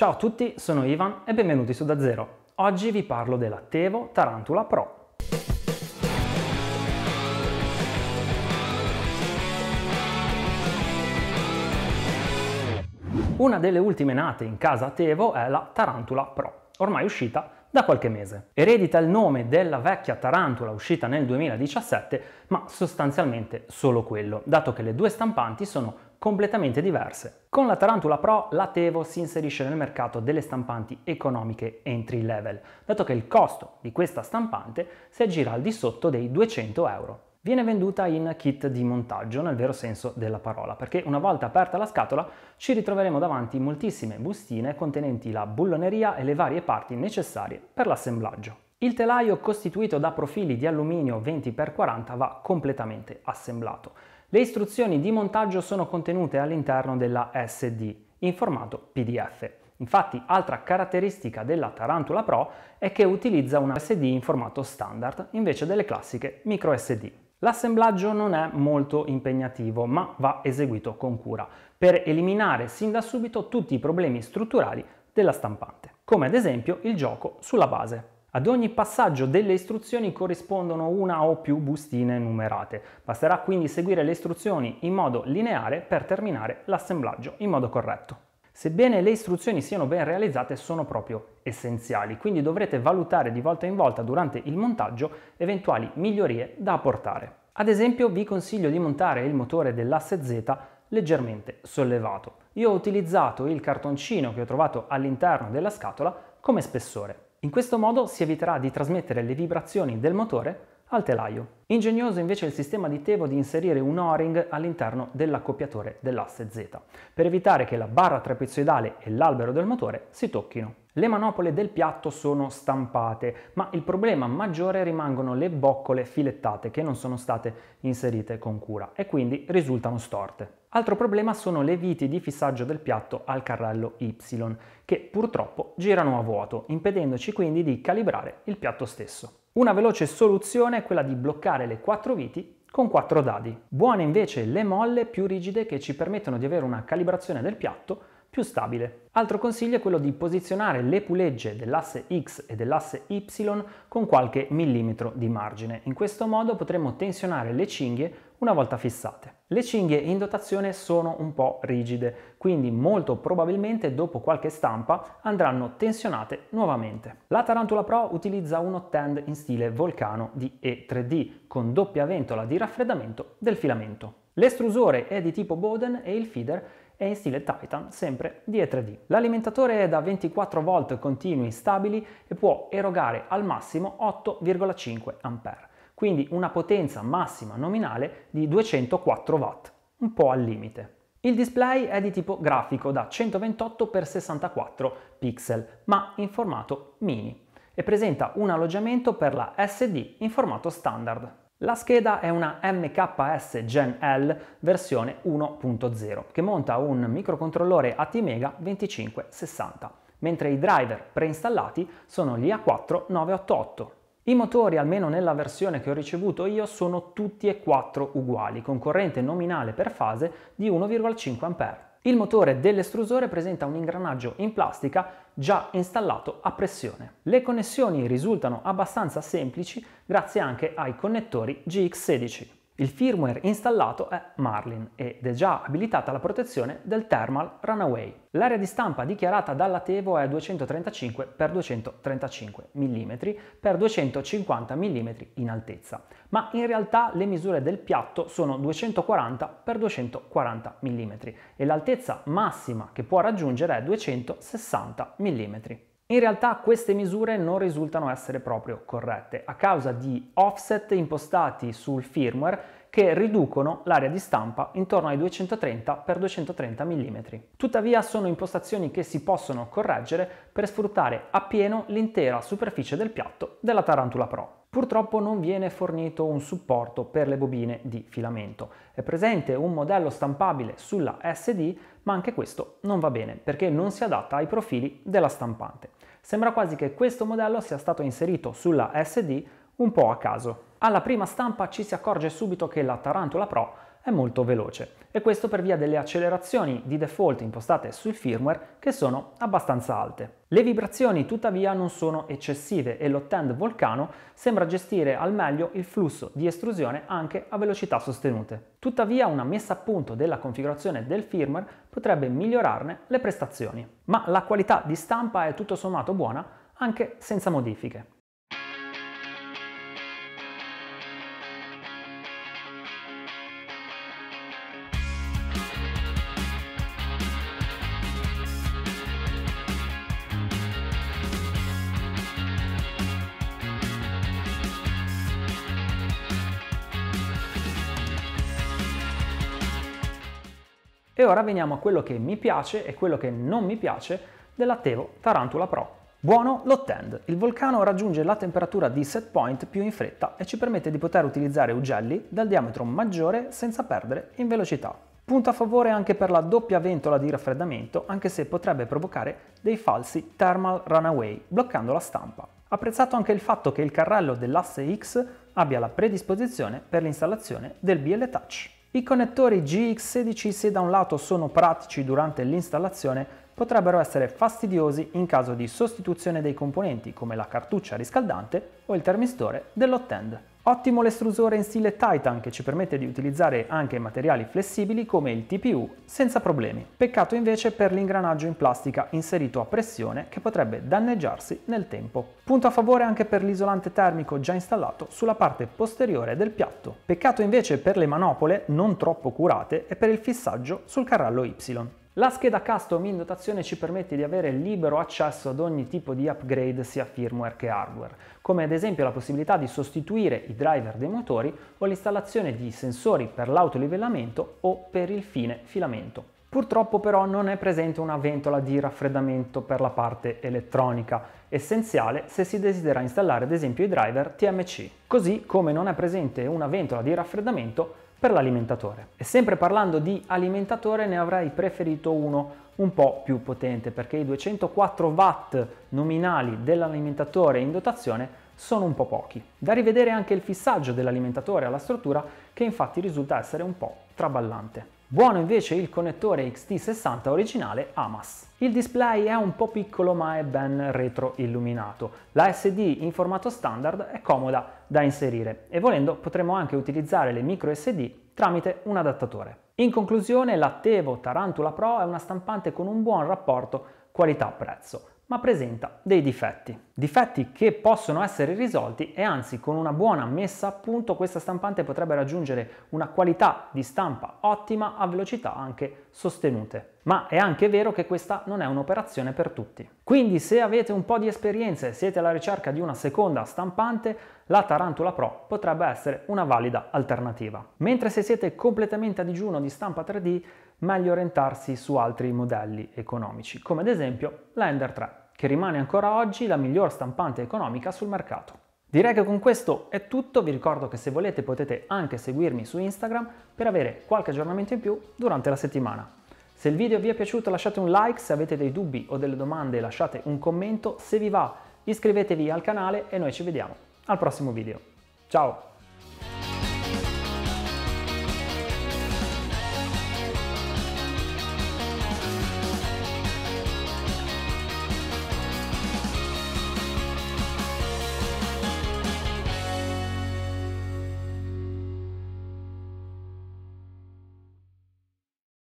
Ciao a tutti, sono Ivan e benvenuti su Da Zero. Oggi vi parlo della Tevo Tarantula Pro. Una delle ultime nate in casa Tevo è la Tarantula Pro, ormai uscita da qualche mese. Eredita il nome della vecchia tarantula uscita nel 2017, ma sostanzialmente solo quello, dato che le due stampanti sono completamente diverse. Con la Tarantula Pro la Tevo si inserisce nel mercato delle stampanti economiche entry level, dato che il costo di questa stampante si aggira al di sotto dei 200 euro. Viene venduta in kit di montaggio nel vero senso della parola, perché una volta aperta la scatola ci ritroveremo davanti moltissime bustine contenenti la bulloneria e le varie parti necessarie per l'assemblaggio. Il telaio costituito da profili di alluminio 20x40 va completamente assemblato le istruzioni di montaggio sono contenute all'interno della SD in formato PDF. Infatti, altra caratteristica della Tarantula Pro è che utilizza una SD in formato standard invece delle classiche micro SD. L'assemblaggio non è molto impegnativo, ma va eseguito con cura per eliminare sin da subito tutti i problemi strutturali della stampante, come ad esempio il gioco sulla base. Ad ogni passaggio delle istruzioni corrispondono una o più bustine numerate. Basterà quindi seguire le istruzioni in modo lineare per terminare l'assemblaggio in modo corretto. Sebbene le istruzioni siano ben realizzate, sono proprio essenziali, quindi dovrete valutare di volta in volta durante il montaggio eventuali migliorie da apportare. Ad esempio vi consiglio di montare il motore dell'asse Z leggermente sollevato. Io ho utilizzato il cartoncino che ho trovato all'interno della scatola come spessore. In questo modo si eviterà di trasmettere le vibrazioni del motore al telaio. Ingegnoso invece il sistema di Tevo di inserire un O-ring all'interno dell'accoppiatore dell'asse Z, per evitare che la barra trapezoidale e l'albero del motore si tocchino. Le manopole del piatto sono stampate, ma il problema maggiore rimangono le boccole filettate che non sono state inserite con cura e quindi risultano storte. Altro problema sono le viti di fissaggio del piatto al carrello Y, che purtroppo girano a vuoto, impedendoci quindi di calibrare il piatto stesso. Una veloce soluzione è quella di bloccare le quattro viti con quattro dadi. Buone invece le molle più rigide che ci permettono di avere una calibrazione del piatto più stabile. Altro consiglio è quello di posizionare le pulegge dell'asse X e dell'asse Y con qualche millimetro di margine. In questo modo potremo tensionare le cinghie una volta fissate. Le cinghie in dotazione sono un po' rigide, quindi molto probabilmente dopo qualche stampa andranno tensionate nuovamente. La Tarantula Pro utilizza un hot end in stile Volcano di E3D con doppia ventola di raffreddamento del filamento. L'estrusore è di tipo Bowden e il feeder è in stile Titan, sempre di E3D. L'alimentatore è da 24 V continui stabili e può erogare al massimo 8,5 A quindi una potenza massima nominale di 204 watt, un po' al limite. Il display è di tipo grafico da 128 x 64 pixel, ma in formato mini, e presenta un alloggiamento per la SD in formato standard. La scheda è una MKS Gen L versione 1.0 che monta un microcontrollore ATmega 2560, mentre i driver preinstallati sono gli A4988 i motori, almeno nella versione che ho ricevuto io, sono tutti e quattro uguali, con corrente nominale per fase di 1,5 A. Il motore dell'estrusore presenta un ingranaggio in plastica già installato a pressione. Le connessioni risultano abbastanza semplici grazie anche ai connettori GX16. Il firmware installato è Marlin ed è già abilitata la protezione del Thermal Runaway. L'area di stampa dichiarata dalla Tevo è 235 x 235 mm x 250 mm in altezza, ma in realtà le misure del piatto sono 240 x 240 mm e l'altezza massima che può raggiungere è 260 mm. In realtà queste misure non risultano essere proprio corrette a causa di offset impostati sul firmware che riducono l'area di stampa intorno ai 230 x 230 mm. Tuttavia sono impostazioni che si possono correggere per sfruttare appieno l'intera superficie del piatto della Tarantula Pro. Purtroppo non viene fornito un supporto per le bobine di filamento. È presente un modello stampabile sulla SD, ma anche questo non va bene perché non si adatta ai profili della stampante. Sembra quasi che questo modello sia stato inserito sulla SD un po' a caso alla prima stampa ci si accorge subito che la Tarantula Pro è molto veloce e questo per via delle accelerazioni di default impostate sul firmware che sono abbastanza alte. Le vibrazioni tuttavia non sono eccessive e l'Ottend Volcano sembra gestire al meglio il flusso di estrusione anche a velocità sostenute. Tuttavia una messa a punto della configurazione del firmware potrebbe migliorarne le prestazioni. Ma la qualità di stampa è tutto sommato buona anche senza modifiche. E ora veniamo a quello che mi piace e quello che non mi piace dell'Attevo Tarantula Pro. Buono l'Ottend. Il vulcano raggiunge la temperatura di set point più in fretta e ci permette di poter utilizzare ugelli dal diametro maggiore senza perdere in velocità. Punto a favore anche per la doppia ventola di raffreddamento, anche se potrebbe provocare dei falsi thermal runaway, bloccando la stampa. Apprezzato anche il fatto che il carrello dell'asse X abbia la predisposizione per l'installazione del BL Touch. I connettori GX16 se da un lato sono pratici durante l'installazione potrebbero essere fastidiosi in caso di sostituzione dei componenti come la cartuccia riscaldante o il termistore dell'hot end. Ottimo l'estrusore in stile Titan che ci permette di utilizzare anche materiali flessibili come il TPU senza problemi. Peccato invece per l'ingranaggio in plastica inserito a pressione che potrebbe danneggiarsi nel tempo. Punto a favore anche per l'isolante termico già installato sulla parte posteriore del piatto. Peccato invece per le manopole non troppo curate e per il fissaggio sul carrello Y. La scheda custom in dotazione ci permette di avere libero accesso ad ogni tipo di upgrade sia firmware che hardware, come ad esempio la possibilità di sostituire i driver dei motori o l'installazione di sensori per l'autolivellamento o per il fine filamento. Purtroppo però non è presente una ventola di raffreddamento per la parte elettronica, essenziale se si desidera installare ad esempio i driver TMC, così come non è presente una ventola di raffreddamento per l'alimentatore. E sempre parlando di alimentatore ne avrei preferito uno un po' più potente perché i 204 watt nominali dell'alimentatore in dotazione sono un po' pochi. Da rivedere anche il fissaggio dell'alimentatore alla struttura che infatti risulta essere un po' traballante. Buono invece il connettore XT60 originale AMAS. Il display è un po' piccolo ma è ben retroilluminato. La SD in formato standard è comoda da inserire e volendo potremo anche utilizzare le micro SD tramite un adattatore. In conclusione la Tevo Tarantula Pro è una stampante con un buon rapporto qualità-prezzo ma presenta dei difetti. Difetti che possono essere risolti e anzi con una buona messa a punto questa stampante potrebbe raggiungere una qualità di stampa ottima a velocità anche sostenute. Ma è anche vero che questa non è un'operazione per tutti. Quindi se avete un po' di esperienza e siete alla ricerca di una seconda stampante, la Tarantula Pro potrebbe essere una valida alternativa. Mentre se siete completamente a digiuno di stampa 3D, meglio orientarsi su altri modelli economici, come ad esempio la Ender 3 che rimane ancora oggi la miglior stampante economica sul mercato. Direi che con questo è tutto, vi ricordo che se volete potete anche seguirmi su Instagram per avere qualche aggiornamento in più durante la settimana. Se il video vi è piaciuto lasciate un like, se avete dei dubbi o delle domande lasciate un commento, se vi va iscrivetevi al canale e noi ci vediamo al prossimo video. Ciao!